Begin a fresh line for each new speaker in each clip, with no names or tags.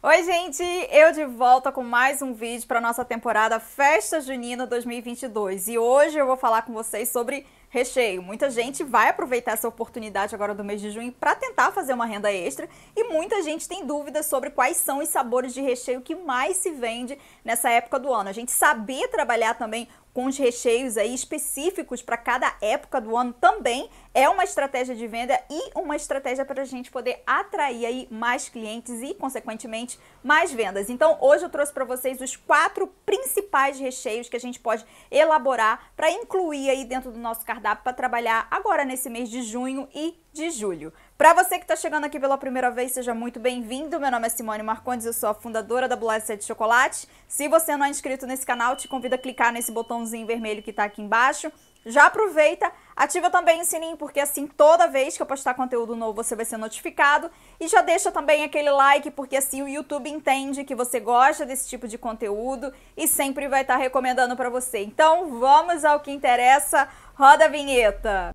Oi, gente! Eu de volta com mais um vídeo para nossa temporada Festa Junina 2022. E hoje eu vou falar com vocês sobre recheio. Muita gente vai aproveitar essa oportunidade agora do mês de junho para tentar fazer uma renda extra e muita gente tem dúvidas sobre quais são os sabores de recheio que mais se vende nessa época do ano. A gente saber trabalhar também com os recheios aí específicos para cada época do ano também é uma estratégia de venda e uma estratégia para a gente poder atrair aí mais clientes e, consequentemente, mais vendas. Então, hoje eu trouxe para vocês os quatro principais recheios que a gente pode elaborar para incluir aí dentro do nosso cardápio para trabalhar agora nesse mês de junho e de julho. Para você que está chegando aqui pela primeira vez, seja muito bem-vindo. Meu nome é Simone Marcondes, eu sou a fundadora da Bulacia de Chocolate. Se você não é inscrito nesse canal, te convido a clicar nesse botãozinho vermelho que está aqui embaixo. Já aproveita, ativa também o sininho, porque assim toda vez que eu postar conteúdo novo você vai ser notificado. E já deixa também aquele like, porque assim o YouTube entende que você gosta desse tipo de conteúdo e sempre vai estar tá recomendando para você. Então vamos ao que interessa, roda a vinheta!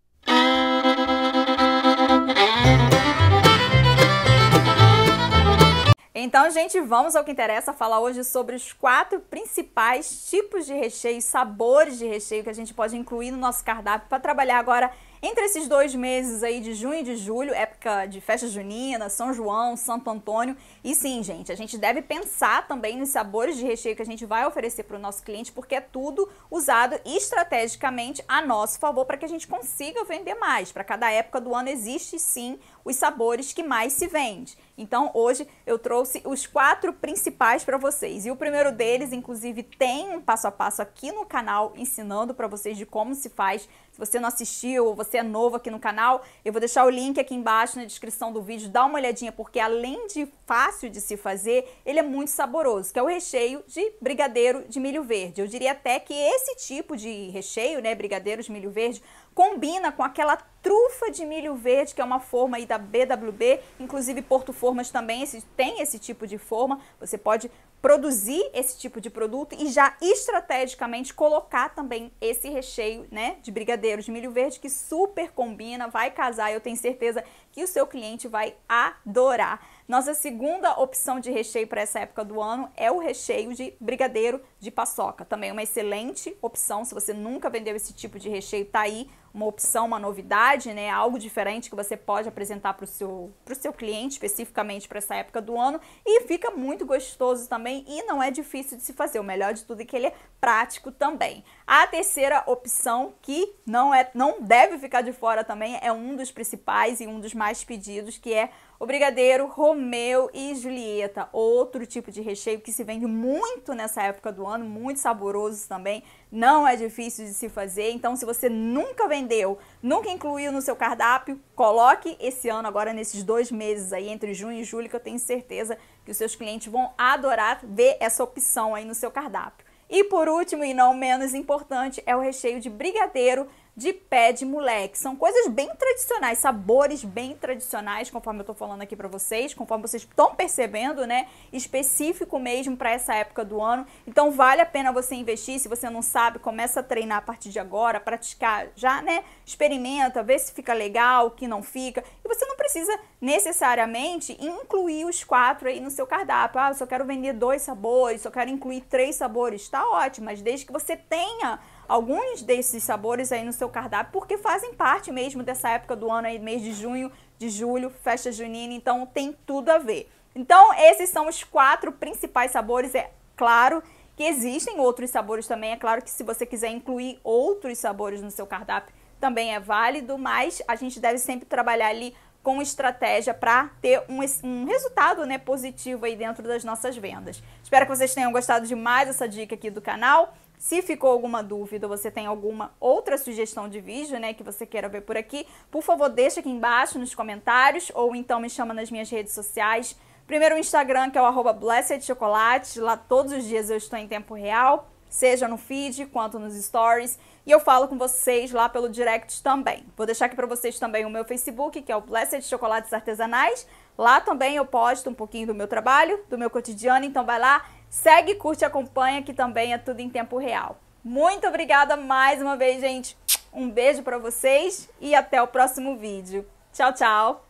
Então, gente, vamos ao que interessa falar hoje sobre os quatro principais tipos de recheio, sabores de recheio que a gente pode incluir no nosso cardápio para trabalhar agora entre esses dois meses aí de junho e de julho, época de festa junina, São João, Santo Antônio, e sim, gente, a gente deve pensar também nos sabores de recheio que a gente vai oferecer para o nosso cliente, porque é tudo usado estrategicamente a nosso favor para que a gente consiga vender mais. Para cada época do ano existe sim os sabores que mais se vende. Então, hoje eu trouxe os quatro principais para vocês. E o primeiro deles, inclusive, tem um passo a passo aqui no canal ensinando para vocês de como se faz. Se você não assistiu ou você você é novo aqui no canal, eu vou deixar o link aqui embaixo na descrição do vídeo, dá uma olhadinha, porque além de fácil de se fazer, ele é muito saboroso, que é o recheio de brigadeiro de milho verde. Eu diria até que esse tipo de recheio, né, brigadeiro de milho verde, combina com aquela trufa de milho verde, que é uma forma aí da BWB, inclusive Porto Formas também esse, tem esse tipo de forma, você pode produzir esse tipo de produto e já estrategicamente colocar também esse recheio, né, de brigadeiro de milho verde que super combina, vai casar, eu tenho certeza que o seu cliente vai adorar. Nossa segunda opção de recheio para essa época do ano é o recheio de brigadeiro de paçoca, também é uma excelente opção se você nunca vendeu esse tipo de recheio, tá aí uma opção, uma novidade, né? Algo diferente que você pode apresentar para o seu, pro seu cliente, especificamente para essa época do ano. E fica muito gostoso também e não é difícil de se fazer. O melhor de tudo é que ele é prático também. A terceira opção, que não, é, não deve ficar de fora também, é um dos principais e um dos mais pedidos, que é o brigadeiro Romeu e Julieta, outro tipo de recheio que se vende muito nessa época do ano, muito saboroso também não é difícil de se fazer. Então, se você nunca vendeu, nunca incluiu no seu cardápio, coloque esse ano agora nesses dois meses aí, entre junho e julho, que eu tenho certeza que os seus clientes vão adorar ver essa opção aí no seu cardápio. E por último, e não menos importante, é o recheio de brigadeiro de pé de moleque. São coisas bem tradicionais, sabores bem tradicionais, conforme eu tô falando aqui para vocês, conforme vocês estão percebendo, né? Específico mesmo para essa época do ano. Então vale a pena você investir, se você não sabe, começa a treinar a partir de agora, praticar já, né? Experimenta, vê se fica legal, o que não fica. E você não precisa necessariamente incluir os quatro aí no seu cardápio. Ah, eu só quero vender dois sabores, só quero incluir três sabores. Tá ótimo, mas desde que você tenha alguns desses sabores aí no seu cardápio, porque fazem parte mesmo dessa época do ano aí, mês de junho, de julho, festa junina, então tem tudo a ver. Então, esses são os quatro principais sabores, é claro que existem outros sabores também, é claro que se você quiser incluir outros sabores no seu cardápio, também é válido, mas a gente deve sempre trabalhar ali com estratégia para ter um, um, resultado né, positivo aí dentro das nossas vendas. Espero que vocês tenham gostado de mais essa dica aqui do canal. Se ficou alguma dúvida, você tem alguma outra sugestão de vídeo, né, que você queira ver por aqui, por favor, deixa aqui embaixo nos comentários ou então me chama nas minhas redes sociais. Primeiro o Instagram, que é o blessedchocolate, lá todos os dias eu estou em tempo real, seja no feed quanto nos stories, e eu falo com vocês lá pelo direct também. Vou deixar aqui para vocês também o meu Facebook, que é o Blessed Chocolates Artesanais. Lá também eu posto um pouquinho do meu trabalho, do meu cotidiano, então vai lá, Segue, curte, acompanha, que também é tudo em tempo real. Muito obrigada mais uma vez, gente. Um beijo para vocês e até o próximo vídeo. Tchau, tchau!